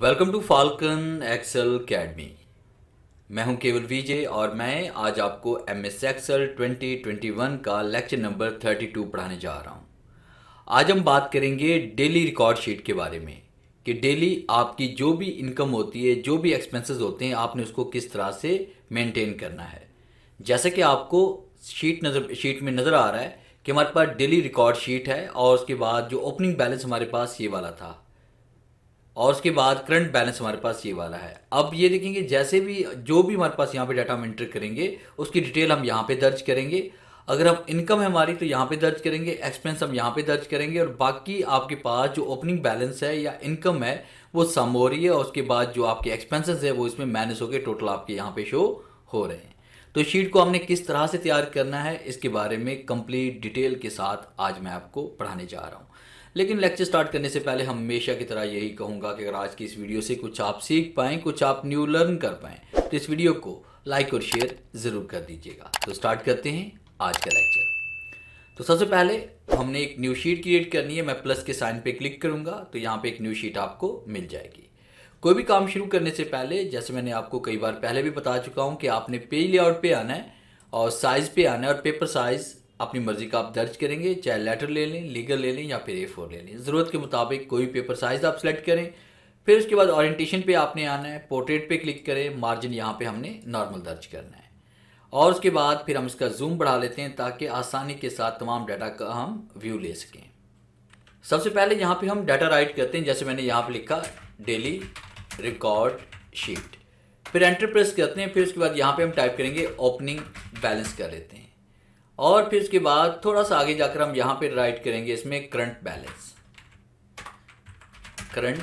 welcome to Falcon Excel academy मैं हूं केवल विजय और मैं आज आपको M S Excel twenty twenty one का लेक्चर नंबर थर्टी टू पढ़ाने जा रहा हूं आज हम बात करेंगे डेली रिकॉर्ड शीट के बारे में कि डेली आपकी जो भी इनकम होती है जो भी एक्सपेंसेस होते हैं आपने उसको किस तरह से मेंटेन करना है जैसे कि आपको शीट नज़र शीट में नज़र आ रहा है कि हमारे पास डेली रिकॉर्ड शीट है और उसके बाद जो ओपनिंग बैलेंस हमारे पास ये वाला था और उसके बाद करंट बैलेंस हमारे पास ये वाला है अब ये देखेंगे जैसे भी जो भी हमारे पास यहाँ पे डाटा हम एंटर करेंगे उसकी डिटेल हम यहाँ पे दर्ज करेंगे अगर हम इनकम है हमारी तो यहाँ पे दर्ज करेंगे एक्सपेंस हम यहाँ पे दर्ज करेंगे और बाकी आपके पास जो ओपनिंग बैलेंस है या इनकम है वो सम हो रही है और उसके बाद जो आपके एक्सपेंसेस है वो इसमें माइनस होकर टोटल आपके यहाँ पे शो हो रहे हैं तो शीट को हमने किस तरह से तैयार करना है इसके बारे में कंप्लीट डिटेल के साथ आज मैं आपको पढ़ाने जा रहा हूँ लेकिन लेक्चर स्टार्ट करने से पहले हमेशा की तरह यही कहूँगा कि अगर आज की इस वीडियो से कुछ आप सीख पाएं कुछ आप न्यू लर्न कर पाएँ तो इस वीडियो को लाइक और शेयर ज़रूर कर दीजिएगा तो स्टार्ट करते हैं आज का लेक्चर तो सबसे पहले हमने एक न्यू शीट क्रिएट करनी है मैं प्लस के साइन पे क्लिक करूँगा तो यहाँ पे एक न्यू शीट आपको मिल जाएगी कोई भी काम शुरू करने से पहले जैसे मैंने आपको कई बार पहले भी बता चुका हूँ कि आपने पेज लेआउट पे आना है और साइज़ पे आना है और पेपर साइज़ अपनी मर्ज़ी का आप दर्ज करेंगे चाहे लेटर ले लें लीगल ले लें या फिर ए फोर ले लें ज़रूरत के मुताबिक कोई पेपर साइज़ आप सेलेक्ट करें फिर उसके बाद ओरिएंटेशन पे आपने आना है पोर्ट्रेट पे क्लिक करें मार्जिन यहाँ पे हमने नॉर्मल दर्ज करना है और उसके बाद फिर हम इसका जूम बढ़ा लेते हैं ताकि आसानी के साथ तमाम डाटा का हम व्यू ले सकें सबसे पहले यहाँ पे हम डाटा राइट करते हैं जैसे मैंने यहाँ पे लिखा डेली रिकॉर्ड शीट फिर एंटर प्रेस करते हैं फिर उसके बाद यहाँ पे हम टाइप करेंगे ओपनिंग बैलेंस कर लेते हैं और फिर उसके बाद थोड़ा सा आगे जाकर हम यहां पे राइट करेंगे इसमें करंट बैलेंस करंट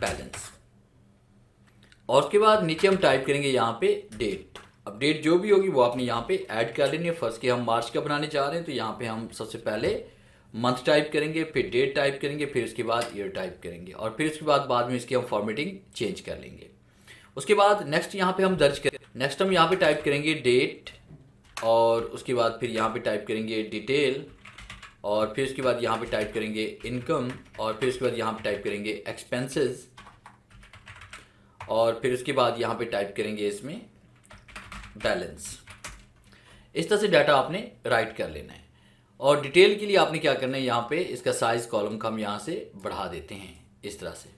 बैलेंस और उसके बाद नीचे हम टाइप करेंगे यहां पे डेट अब डेट जो भी होगी वो आपने यहां पे ऐड कर लेनी है फर्स्ट के हम मार्च का बनाने चाह रहे हैं तो यहां पे हम सबसे पहले मंथ टाइप करेंगे फिर डेट टाइप करेंगे फिर उसके बाद ईयर टाइप करेंगे और फिर उसके बाद बाद में इसकी हम फॉर्मेटिंग चेंज कर लेंगे उसके बाद नेक्स्ट यहां पे हम दर्ज करें नेक्स्ट हम यहां पे टाइप करेंगे डेट और उसके बाद फिर यहाँ पे टाइप करेंगे डिटेल और फिर उसके बाद यहाँ पे टाइप करेंगे इनकम और फिर उसके बाद यहाँ पे टाइप करेंगे एक्सपेंसेस और फिर उसके बाद यहाँ पे टाइप करेंगे इसमें बैलेंस इस तरह से डाटा आपने राइट कर लेना है और डिटेल के लिए आपने क्या करना है यहाँ पे इसका साइज़ कॉलम का हम यहाँ से बढ़ा देते हैं इस तरह से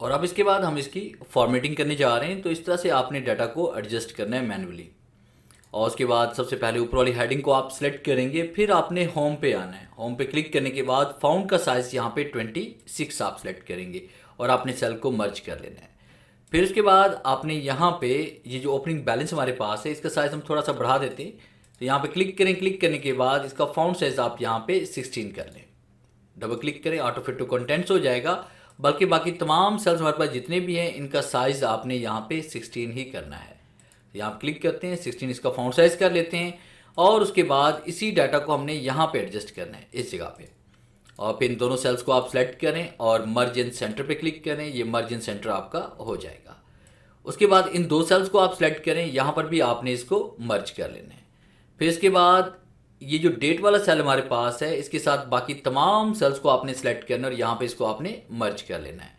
और अब इसके बाद हम इसकी फॉर्मेटिंग करने जा रहे हैं तो इस तरह से आपने डाटा को एडजस्ट करना है मैनुअली और उसके बाद सबसे पहले ऊपर वाली हेडिंग को आप सेलेक्ट करेंगे फिर आपने होम पे आना है होम पे क्लिक करने के बाद फाउंड का साइज़ यहाँ पे 26 आप सेलेक्ट करेंगे और आपने सेल को मर्ज कर लेना है फिर उसके बाद आपने यहाँ पे ये जो ओपनिंग बैलेंस हमारे पास है इसका साइज़ हम थोड़ा सा बढ़ा देते हैं तो यहाँ पे क्लिक करें क्लिक करने के बाद इसका फाउंड साइज़ आप यहाँ पे सिक्सटीन कर लें डबल क्लिक करें ऑटो फिट टू कंटेंट्स हो जाएगा बल्कि बाकी तमाम सेल्स हमारे पास जितने भी हैं इनका साइज़ आपने यहाँ पे 16 ही करना है यहाँ पर क्लिक करते हैं सिक्सटीन इसका फाउंड साइज कर लेते हैं और उसके बाद इसी डाटा को हमने यहाँ पे एडजस्ट करना है इस जगह पे और फिर इन दोनों सेल्स को आप सेलेक्ट करें और मर्ज इन सेंटर पे क्लिक करें ये मर्ज इन सेंटर आपका हो जाएगा उसके बाद इन दो सेल्स को आप सेलेक्ट करें यहाँ पर भी आपने इसको मर्ज कर लेना है फिर इसके बाद ये जो डेट वाला सेल हमारे पास है इसके साथ बाकी तमाम सेल्स को आपने सेलेक्ट करना है और यहाँ पर इसको आपने मर्ज कर लेना है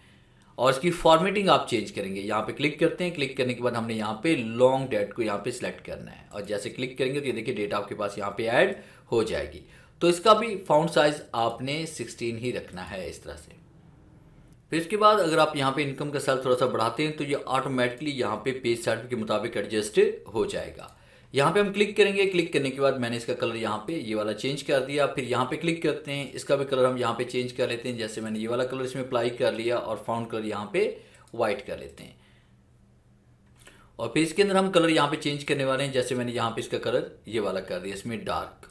और इसकी फॉर्मेटिंग आप चेंज करेंगे यहाँ पे क्लिक करते हैं क्लिक करने के बाद हमने यहाँ पे लॉन्ग डेट को यहाँ पे सिलेक्ट करना है और जैसे क्लिक करेंगे तो ये देखिए डेटा आपके पास यहाँ पे ऐड हो जाएगी तो इसका भी फाउंड साइज आपने 16 ही रखना है इस तरह से फिर इसके बाद अगर आप यहाँ पे इनकम का सेल थोड़ा सा बढ़ाते हैं तो ये ऑटोमेटिकली यहाँ पे पेज सर्ट के मुताबिक एडजस्ट हो जाएगा यहाँ पे हम क्लिक करेंगे क्लिक करने के बाद मैंने इसका कलर यहाँ पे ये वाला चेंज कर दिया फिर यहाँ पे क्लिक करते हैं इसका भी कलर हम यहाँ पे चेंज कर लेते हैं जैसे मैंने ये वाला कलर इसमें अप्लाई कर लिया और फाउंड कलर यहाँ पे वाइट कर लेते हैं और फिर इसके अंदर हम कलर यहाँ पे चेंज करने वाले हैं जैसे मैंने यहाँ पे इसका कलर ये वाला कर दिया इसमें डार्क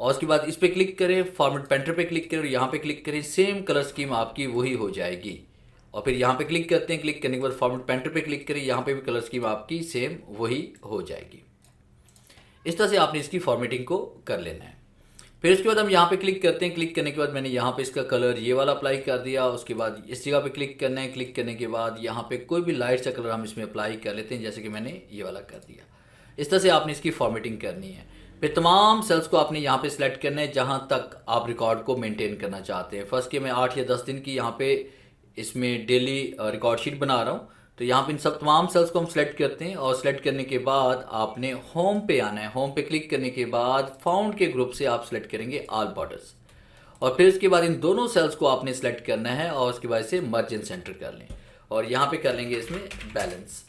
और उसके बाद इस पर क्लिक करें फॉर्मेट पेंटर पे क्लिक करें और यहाँ पे क्लिक करें सेम कलर स्कीम आपकी वही हो जाएगी और फिर यहाँ पे क्लिक करते हैं क्लिक करने के बाद फॉर्मेट पेंटर पे क्लिक करें यहाँ पे भी कलर स्कीम आपकी सेम वही हो जाएगी इस तरह से आपने इसकी फॉर्मेटिंग को कर लेना है फिर उसके बाद हम यहाँ पे क्लिक करते हैं क्लिक करने के बाद मैंने यहाँ पे इसका कलर ये वाला अप्लाई कर दिया उसके बाद इस जगह पे क्लिक करना है क्लिक करने के बाद यहाँ पे कोई भी लाइट सा कलर हम इसमें अप्लाई कर लेते हैं जैसे कि मैंने ये वाला कर दिया इस तरह से आपने इसकी फॉर्मेटिंग करनी है फिर तमाम सेल्स को आपने यहाँ पे सिलेक्ट करना है जहाँ तक आप रिकॉर्ड को मेनटेन करना चाहते हैं फर्स्ट के मैं आठ या दस दिन की यहाँ पे इसमें डेली रिकॉर्ड शीट बना रहा हूँ तो यहाँ पे इन सब तमाम सेल्स को हम सेलेक्ट करते हैं और सेलेक्ट करने के बाद आपने होम पे आना है होम पे क्लिक करने के बाद फाउंड के ग्रुप से आप सेलेक्ट करेंगे ऑल बॉर्डर्स और फिर इसके बाद इन दोनों सेल्स को आपने सेलेक्ट करना है और उसके बाद इसे मर्ज सेंटर कर लें और यहाँ पे कर लेंगे इसमें बैलेंस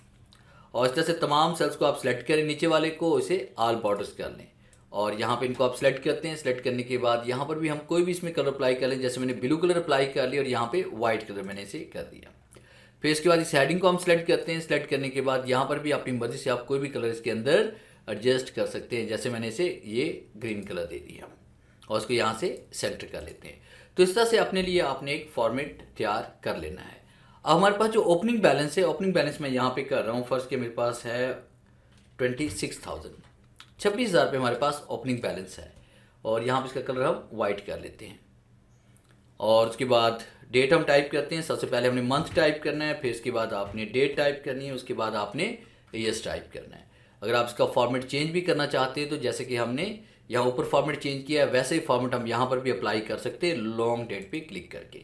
और इस तरह से तमाम सेल्स को आप सेलेक्ट करें नीचे वाले को इसे आल बॉर्डर्स कर लें और यहाँ पे इनको आप सेलेक्ट करते हैं सेलेक्ट करने के बाद यहाँ पर भी हम कोई भी इसमें कलर अप्लाई कर लें जैसे मैंने ब्लू कलर अप्लाई कर लिया और यहाँ पे वाइट कलर मैंने इसे कर दिया फिर इसके बाद इस हेडिंग को हम सिलेक्ट करते हैं सिलेक्ट करने के बाद यहाँ पर भी अपनी मर्जी से आप कोई भी कलर इसके अंदर एडजस्ट कर सकते हैं जैसे मैंने इसे ये ग्रीन कलर दे दिया और उसको यहाँ से सेलेक्ट कर लेते हैं तो इस तरह से अपने लिए आपने एक फॉर्मेट तैयार कर लेना है अब हमारे पास जो ओपनिंग बैलेंस है ओपनिंग बैलेंस मैं यहाँ पे कर रहा हूँ फर्स्ट के मेरे पास है ट्वेंटी सिक्स थाउजेंड छब्बीस हज़ार पे हमारे पास ओपनिंग बैलेंस है और यहाँ पर इसका कलर हम वाइट कर लेते हैं और उसके बाद डेट हम टाइप करते हैं सबसे पहले हमने मंथ टाइप करना है फिर उसके बाद आपने डेट टाइप करनी है उसके बाद आपने ईयर्स टाइप करना है अगर आप इसका फॉर्मेट चेंज भी करना चाहते हैं तो जैसे कि हमने यहाँ ऊपर फॉर्मेट चेंज किया है वैसे ही फॉर्मेट हम यहाँ पर भी अप्लाई कर सकते हैं लॉन्ग डेट पे क्लिक करके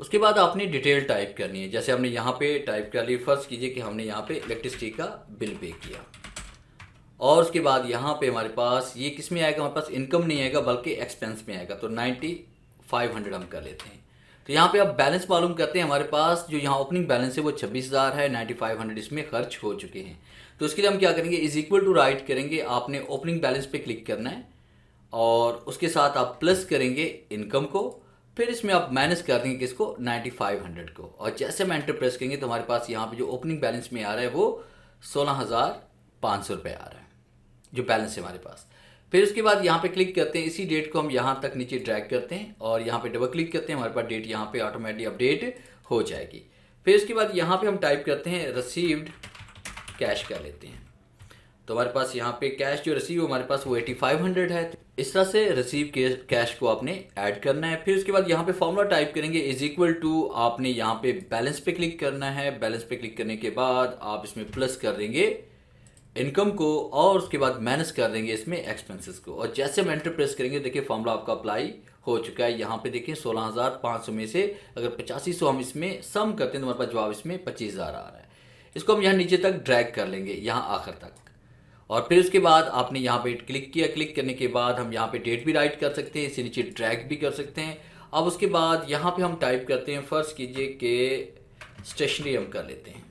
उसके बाद आपने डिटेल टाइप करनी है जैसे हमने यहाँ पे टाइप कर ली फर्स्ट कीजिए कि हमने यहाँ पे इलेक्ट्रिसिटी का बिल पे किया और उसके बाद यहाँ पे हमारे पास ये किस में आएगा हमारे पास इनकम नहीं आएगा बल्कि एक्सपेंस में आएगा तो नाइन्टी हंड्रेड हम कर लेते हैं तो यहाँ पे आप बैलेंस मालूम करते हैं हमारे पास जो यहाँ ओपनिंग बैलेंस है वो छब्बीस हज़ार है नाइन्टी फाइव हंड्रेड इसमें खर्च हो चुके हैं तो उसके लिए हम क्या करेंगे इज़ इक्वल टू राइट करेंगे आपने ओपनिंग बैलेंस पे क्लिक करना है और उसके साथ आप प्लस करेंगे इनकम को फिर इसमें आप माइनस कर देंगे किसको नाइन्टी फाइव हंड्रेड को और जैसे हम एंटर प्रेस करेंगे तो हमारे पास यहाँ पर जो ओपनिंग बैलेंस में आ रहा है वो सोलह हज़ार पाँच सौ रुपये आ रहा है जो बैलेंस है हमारे पास फिर उसके बाद यहाँ पे क्लिक करते हैं इसी डेट को हम यहाँ तक नीचे ड्रैग करते हैं और यहाँ पे डबल क्लिक करते हैं हमारे पास डेट यहाँ पे ऑटोमेटिक अपडेट हो जाएगी फिर उसके बाद यहाँ पे हम टाइप करते हैं रिसीव्ड कैश कर लेते हैं तो हमारे पास यहाँ पे कैश जो रिसीव हमारे पास वो एटी फाइव हंड्रेड है इस तरह से रिसीव कैश को आपने ऐड करना है फिर उसके बाद यहाँ पे फॉर्मूला टाइप करेंगे इज इक्वल टू आपने यहाँ पे बैलेंस पे क्लिक करना है बैलेंस पे क्लिक करने के बाद आप इसमें प्लस कर देंगे इनकम को और उसके बाद मैनेज कर देंगे इसमें एक्सपेंसेस को और जैसे हम एंटर प्रेस करेंगे देखिए फॉर्मूला आपका अप्लाई हो चुका है यहाँ पे देखिए 16,500 में से अगर पचासी सौ हम इसमें सम करते हैं तो हमारे पास जवाब इसमें पच्चीस हज़ार आ रहा है इसको हम यहाँ नीचे तक ड्रैग कर लेंगे यहाँ आखिर तक और फिर उसके बाद आपने यहाँ पे क्लिक किया क्लिक करने के बाद हम यहाँ पे डेट भी राइट कर सकते हैं इसे नीचे ट्रैक भी कर सकते हैं अब उसके बाद यहाँ पे हम टाइप करते हैं फर्स्ट कीजिए कि स्टेशनरी हम कर लेते हैं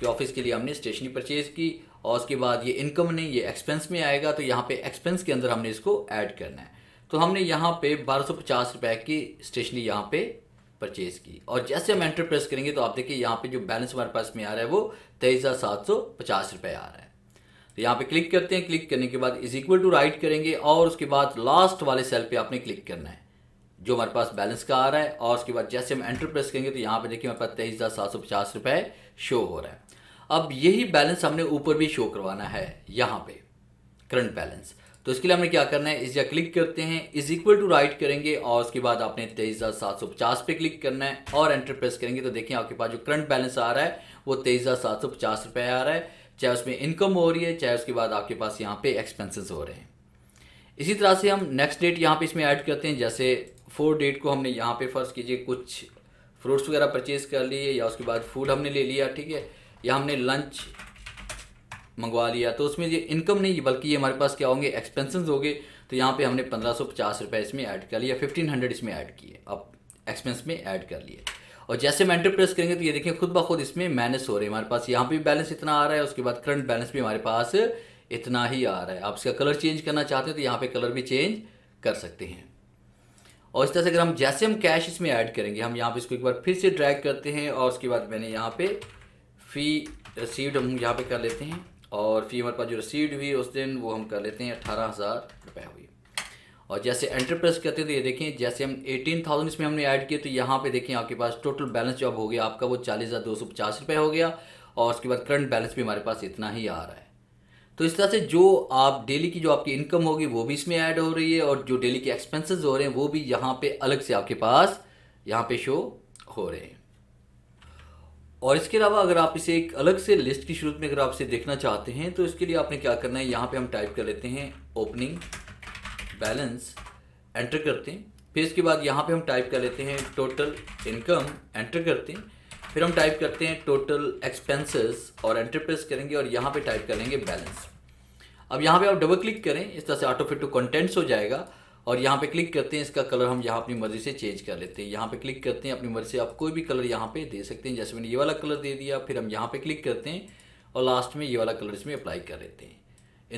कि ऑफिस के लिए हमने स्टेशनरी परचेज की और उसके बाद ये इनकम नहीं ये एक्सपेंस में आएगा तो यहाँ पे एक्सपेंस के अंदर हमने इसको ऐड करना है तो हमने यहाँ पे बारह रुपए की स्टेशनरी यहाँ पे परचेज की और जैसे हम एंटर प्रेस करेंगे तो आप देखिए यहाँ पे जो बैलेंस हमारे पास में आ रहा है वो तेईस हज़ार सात सौ पचास रुपये आ रहा है तो यहाँ पे क्लिक करते हैं क्लिक करने के बाद इज इक्वल टू राइट करेंगे और उसके बाद लास्ट वाले सेल पे आपने क्लिक करना है जो हमारे पास बैलेंस का आ रहा है और उसके बाद जैसे हम एंटर प्रेस करेंगे तो यहाँ पे देखिए हमारे पास तेईस हज़ार सात सौ पचास रुपये शो हो रहा है अब यही बैलेंस हमने ऊपर भी शो करवाना है यहाँ पे करंट बैलेंस तो इसके लिए हमने क्या करना है इस जगह क्लिक करते हैं इज इक्वल टू राइट करेंगे और उसके बाद आपने तेईस हज़ार सात सौ पचास पे क्लिक करना है और एंटर प्रेस करेंगे तो देखिए आपके पास जो करंट बैलेंस आ रहा है वो तेईस हज़ार सात सौ पचास रुपये आ रहा है चाहे उसमें इनकम हो रही है चाहे उसके बाद आपके पास यहाँ पे एक्सपेंसेस हो रहे हैं इसी तरह से हम नेक्स्ट डेट यहाँ पे इसमें ऐड करते हैं जैसे फोर डेट को हमने यहाँ पे फर्स्ट कीजिए कुछ फ्रूट्स वगैरह परचेज कर लिए या उसके बाद फूड हमने ले लिया ठीक है या हमने लंच मंगवा लिया तो उसमें ये इनकम नहीं बल्कि ये हमारे पास क्या होंगे एक्सपेंसेस होंगे तो यहाँ पे हमने पंद्रह सौ पचास इसमें ऐड कर लिया फिफ्टीन हंड्रेड इसमें ऐड किए अब एक्सपेंस में ऐड कर लिए और जैसे हम एंटर प्रेस करेंगे तो ये देखें खुद ब खुद इसमें माइनस हो रहे हैं हमारे पास यहाँ पे बैलेंस इतना आ रहा है उसके बाद करंट बैलेंस भी हमारे पास इतना ही आ रहा है आप इसका कलर चेंज करना चाहते हैं तो यहाँ पे कलर भी चेंज कर सकते हैं और इस तरह से अगर हम जैसे हम कैश इसमें ऐड करेंगे हम यहाँ पे इसको एक बार फिर से ड्रैग करते हैं और उसके बाद मैंने यहाँ पे फ़ी रिसीव्ड हम यहाँ पे कर लेते हैं और फ़ी हमारे पास जो रिसीव्ड हुई उस दिन वो हम कर लेते हैं अट्ठारह हज़ार रुपये हुई और जैसे एंटर प्रेस करते हैं तो ये देखें जैसे हम एटीन थाउजेंड इसमें हमने ऐड किए तो यहाँ पे देखें आपके पास टोटल बैलेंस जो अब हो गया आपका वो चालीस हज़ार दो सौ पचास रुपये हो गया और उसके बाद करंट बैलेंस भी हमारे पास इतना ही आ रहा है तो इस तरह से जो आप डेली की जो आपकी इनकम होगी वो भी इसमें ऐड हो रही है और जो डेली के एक्सपेंसेस हो रहे हैं वो भी यहाँ पे अलग से आपके पास यहाँ पे शो हो रहे हैं और इसके अलावा अगर आप इसे एक अलग से लिस्ट की शुरू में अगर आप इसे देखना चाहते हैं तो इसके लिए आपने क्या करना है यहाँ पे हम टाइप कर लेते हैं ओपनिंग बैलेंस एंटर करते हैं फिर इसके बाद यहाँ पे हम टाइप कर लेते हैं टोटल इनकम एंटर करते हैं फिर हम टाइप करते हैं टोटल एक्सपेंसेस और एंटर प्रेस करेंगे और यहाँ पे टाइप करेंगे बैलेंस अब यहाँ पे आप डबल क्लिक करें इस तरह से ऑटोफिट टू कंटेंट्स हो जाएगा और यहाँ पे क्लिक करते हैं इसका कलर हम यहाँ अपनी मर्ज़ी से चेंज कर लेते हैं यहाँ पे क्लिक करते हैं अपनी मर्ज़ी से आप कोई भी कलर यहाँ पे दे सकते हैं जैसे मैंने ये वाला कलर दे दिया फिर हम यहाँ पे क्लिक करते हैं और लास्ट में ये वाला कलर इसमें अप्लाई कर लेते हैं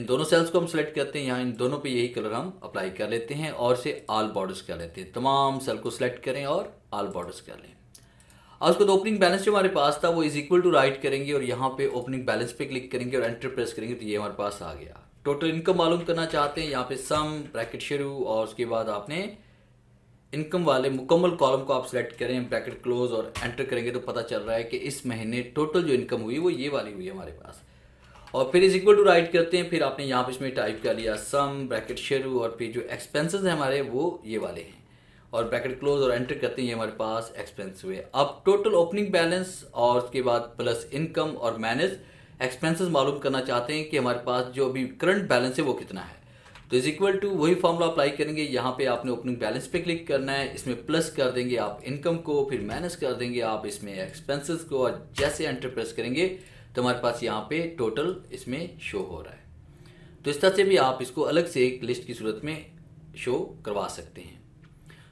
इन दोनों सेल्स को हम सेलेक्ट करते हैं यहाँ इन दोनों पर यही कलर हम अप्लाई कर लेते हैं और से आल बॉर्डर्स कर लेते हैं तमाम सेल को सिलेक्ट करें और आल बॉर्डर्स कर लें और उसके ओपनिंग बैलेंस जो हमारे पास था वो इज इक्वल टू राइट करेंगे और यहाँ पे ओपनिंग बैलेंस पे क्लिक करेंगे और एंटर प्रेस करेंगे तो ये हमारे पास आ गया टोटल इनकम मालूम करना चाहते हैं यहाँ पे सम ब्रैकेट शुरू और उसके बाद आपने इनकम वाले मुकम्मल कॉलम को आप सिलेक्ट करें ब्रैकेट क्लोज और एंटर करेंगे तो पता चल रहा है कि इस महीने टोटल जो इनकम हुई वो ये वाली हुई है हमारे पास और फिर इज इक्वल टू राइट करते हैं फिर आपने यहाँ पे इसमें टाइप कर लिया सम ब्रैकेट शुरू और फिर जो एक्सपेंसेस हैं हमारे वो ये वाले हैं और ब्रैकेट क्लोज और एंटर करते हैं ये हमारे पास एक्सपेंस हुए अब टोटल ओपनिंग बैलेंस और उसके बाद प्लस इनकम और मैनेज एक्सपेंसेस मालूम करना चाहते हैं कि हमारे पास जो अभी करंट बैलेंस है वो कितना है तो इज इक्वल टू वही फॉर्मूला अप्लाई करेंगे यहाँ पे आपने ओपनिंग बैलेंस पे क्लिक करना है इसमें प्लस कर देंगे आप इनकम को फिर माइनस कर देंगे आप इसमें एक्सपेंसेस को और जैसे एंटर प्रेस करेंगे तो हमारे पास यहाँ पे टोटल इसमें शो हो रहा है तो इस तरह से भी आप इसको अलग से एक लिस्ट की सूरत में शो करवा सकते हैं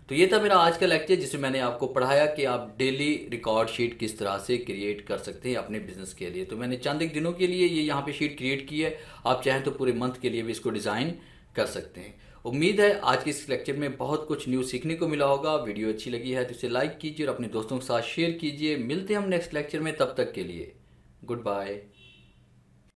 तो ये था मेरा आज का लेक्चर जिसमें मैंने आपको पढ़ाया कि आप डेली रिकॉर्ड शीट किस तरह से क्रिएट कर सकते हैं अपने बिजनेस के लिए तो मैंने चंद एक दिनों के लिए ये यहाँ पे शीट क्रिएट की है आप चाहें तो पूरे मंथ के लिए भी इसको डिज़ाइन कर सकते हैं उम्मीद है आज के इस लेक्चर में बहुत कुछ न्यू सीखने को मिला होगा वीडियो अच्छी लगी है तो इसे लाइक कीजिए और अपने दोस्तों के साथ शेयर कीजिए मिलते हैं हम नेक्स्ट लेक्चर में तब तक के लिए गुड बाय